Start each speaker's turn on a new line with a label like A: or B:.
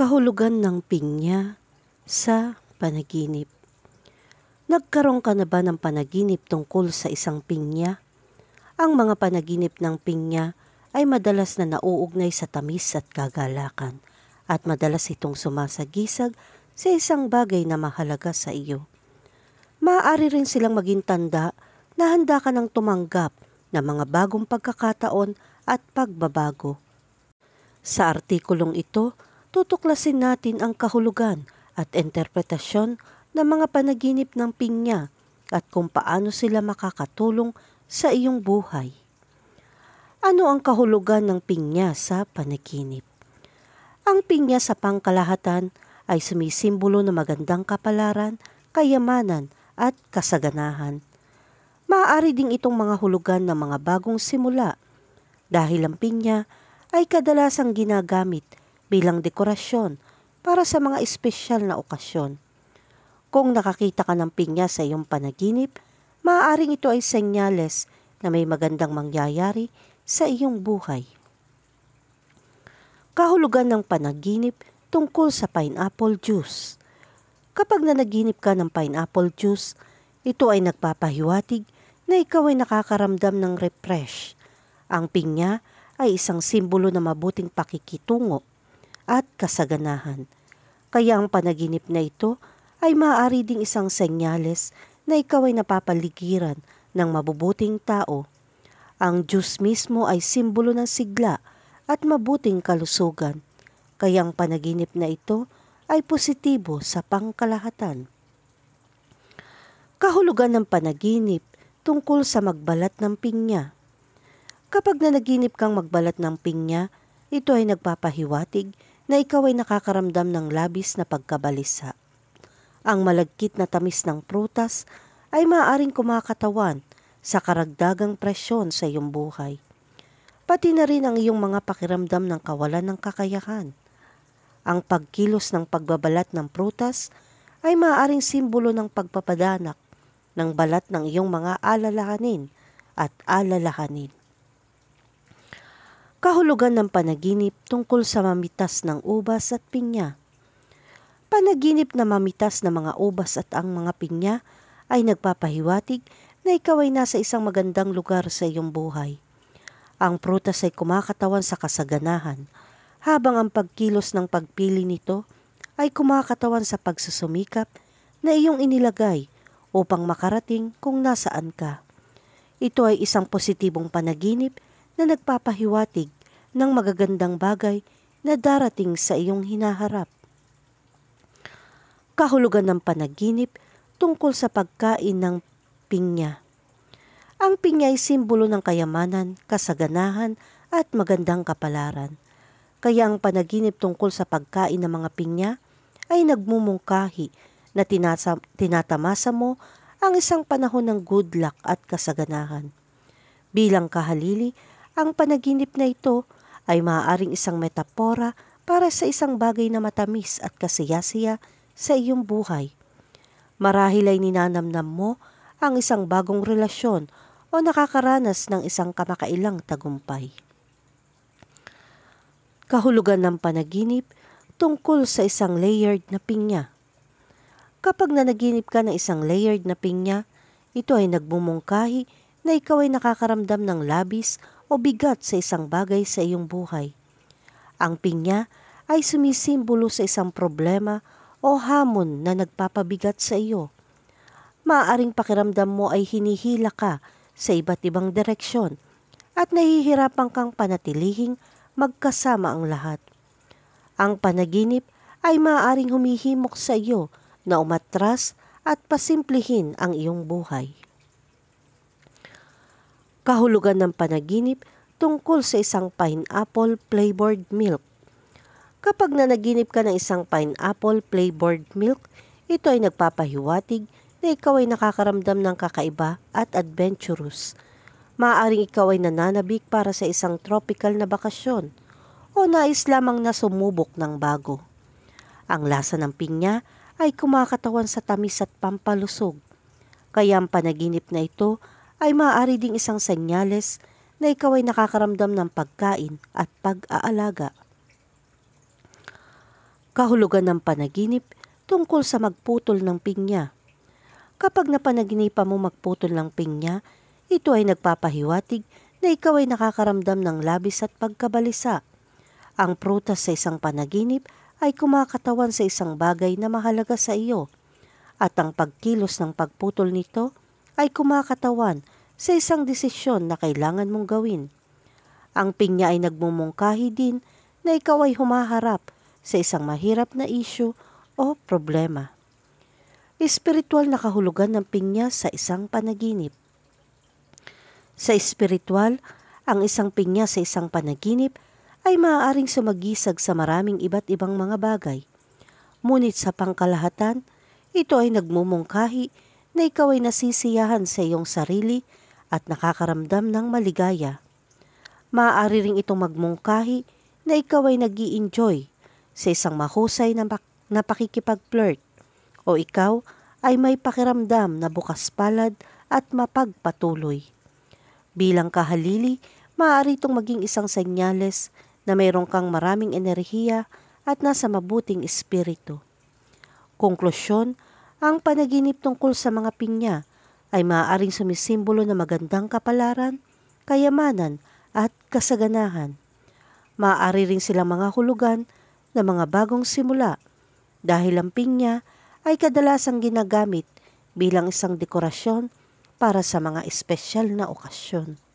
A: Kahulugan ng pinya sa panaginip. Nagkaroon ka na ba ng panaginip tungkol sa isang pinya? Ang mga panaginip ng pinya ay madalas na nauugnay sa tamis at kagalakan at madalas itong sumasagisag sa isang bagay na mahalaga sa iyo. Maaari rin silang maging tanda na handa ka ng tumanggap ng mga bagong pagkakataon at pagbabago. Sa artikulong ito, tutuklasin natin ang kahulugan at interpretasyon ng mga panaginip ng pinya at kung paano sila makakatulong sa iyong buhay. Ano ang kahulugan ng pinya sa panaginip? Ang pinya sa pangkalahatan ay sumisimbolo ng magandang kapalaran, kayamanan at kasaganahan. Maaari ding itong mga hulugan ng mga bagong simula dahil ang pinya ay kadalasang ginagamit bilang dekorasyon para sa mga espesyal na okasyon. Kung nakakita ka ng pinya sa iyong panaginip, maaaring ito ay senyales na may magandang mangyayari sa iyong buhay. Kahulugan ng panaginip tungkol sa pineapple juice. Kapag nanaginip ka ng pineapple juice, ito ay nagpapahiwatig na ikaw ay nakakaramdam ng refresh. Ang pinya ay isang simbolo ng mabuting pakikitungo at kasaganahan. Kaya ang panaginip na ito ay maaari ding isang senyales na ikaw ay napapaligiran ng mabubuting tao. Ang Diyos mismo ay simbolo ng sigla at mabuting kalusugan. Kaya ang panaginip na ito ay positibo sa pangkalahatan. Kahulugan ng panaginip tungkol sa magbalat ng pinya. Kapag nanaginip kang magbalat ng pinya, ito ay nagpapahiwatig na ikaw ay nakakaramdam ng labis na pagkabalisa. Ang malagkit na tamis ng prutas ay maaaring kumakatawan sa karagdagang presyon sa iyong buhay. Pati na rin ang iyong mga pakiramdam ng kawalan ng kakayahan. Ang pagkilos ng pagbabalat ng prutas ay maaaring simbolo ng pagpapadanak ng balat ng iyong mga alalahanin at alalahanin. Kahulugan ng panaginip tungkol sa mamitas ng ubas at pinya. Panaginip na mamitas ng mga ubas at ang mga pinya ay nagpapahiwatig na ikaw ay nasa isang magandang lugar sa iyong buhay. Ang prutas ay kumakatawan sa kasaganahan, habang ang pagkilos ng pagpili nito ay kumakatawan sa pagsusumikap na iyong inilagay upang makarating kung nasaan ka. Ito ay isang positibong panaginip na nagpapahiwatig ng magagandang bagay na darating sa iyong hinaharap. Kahulugan ng panaginip tungkol sa pagkain ng pinya. Ang pinya ay simbolo ng kayamanan, kasaganahan at magandang kapalaran. Kaya ang panaginip tungkol sa pagkain ng mga pinya ay nagmumungkahi na tinasa, tinatamasa mo ang isang panahon ng good luck at kasaganahan. Bilang kahalili, ang panaginip na ito ay maaaring isang metapora para sa isang bagay na matamis at kasiyasiya sa iyong buhay. Marahil ay ninanamnam mo ang isang bagong relasyon o nakakaranas ng isang kamakailang tagumpay. Kahulugan ng panaginip tungkol sa isang layered na pinya. Kapag nanaginip ka ng isang layered na pinya, ito ay nagbumungkahi na ikaw ay nakakaramdam ng labis o bigat sa isang bagay sa iyong buhay. Ang pinya ay sumisimbolo sa isang problema o hamon na nagpapabigat sa iyo. Maaring pakiramdam mo ay hinihila ka sa iba't ibang direksyon at nahihirapan kang panatilihing magkasama ang lahat. Ang panaginip ay maaaring humihimok sa iyo na umatras at pasimplihin ang iyong buhay kahulugan ng panaginip tungkol sa isang pineapple flavored milk. Kapag nanaginip ka ng isang pineapple flavored milk, ito ay nagpapahiwatig na ikaw ay nakakaramdam ng kakaiba at adventurous. Maaring ikaw ay nananabik para sa isang tropical na bakasyon o nais lamang na sumubok ng bago. Ang lasa ng pinya ay kumakatawan sa tamis at pampalusog. Kaya ang panaginip na ito ay maaari ding isang senyales na ikaw ay nakakaramdam ng pagkain at pag-aalaga. Kahulugan ng panaginip tungkol sa magputol ng pinya. Kapag napanaginipan mo magputol ng pinya, ito ay nagpapahiwatig na ikaw ay nakakaramdam ng labis at pagkabalisa. Ang prutas sa isang panaginip ay kumakatawan sa isang bagay na mahalaga sa iyo. At ang pagkilos ng pagputol nito ay kumakatawan sa isang desisyon na kailangan mong gawin. Ang pinya ay nagmumungkahi din na ikaw ay humaharap sa isang mahirap na isyu o problema. Espiritual na kahulugan ng pinya sa isang panaginip. Sa espiritual, ang isang pinya sa isang panaginip ay maaaring sumagisag sa maraming iba't ibang mga bagay. Ngunit sa pangkalahatan, ito ay nagmumungkahi na ikaw ay nasisiyahan sa iyong sarili at nakakaramdam ng maligaya. Maaari ring itong magmungkahi na ikaw ay nag enjoy sa isang mahusay na, na pakikipag-flirt o ikaw ay may pakiramdam na bukas palad at mapagpatuloy. Bilang kahalili, maaari itong maging isang senyales na mayroon kang maraming enerhiya at nasa mabuting espiritu. Konklusyon, ang panaginip tungkol sa mga pinya ay maaaring sumisimbolo ng magandang kapalaran, kayamanan at kasaganahan. Maaari rin silang mga hulugan ng mga bagong simula dahil ang pinya ay kadalasang ginagamit bilang isang dekorasyon para sa mga espesyal na okasyon.